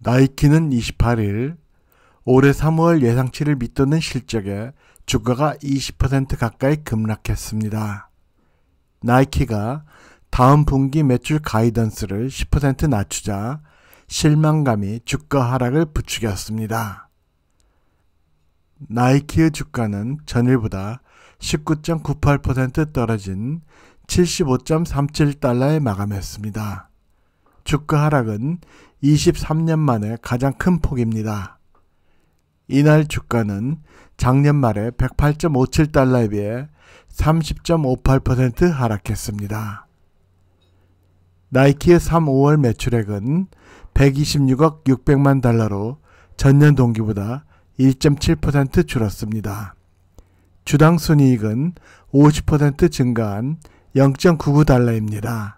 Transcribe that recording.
나이키는 28일 올해 3월 예상치를 밑도는 실적에 주가가 20% 가까이 급락했습니다. 나이키가 다음 분기 매출 가이던스를 10% 낮추자 실망감이 주가 하락을 부추겼습니다. 나이키의 주가는 전일보다 19.98% 떨어진 75.37달러에 마감했습니다. 주가 하락은 23년 만에 가장 큰 폭입니다. 이날 주가는 작년 말에 108.57달러에 비해 30.58% 하락했습니다. 나이키의 3, 5월 매출액은 126억 600만 달러로 전년 동기보다 1.7% 줄었습니다. 주당 순이익은 50% 증가한 0.99달러입니다.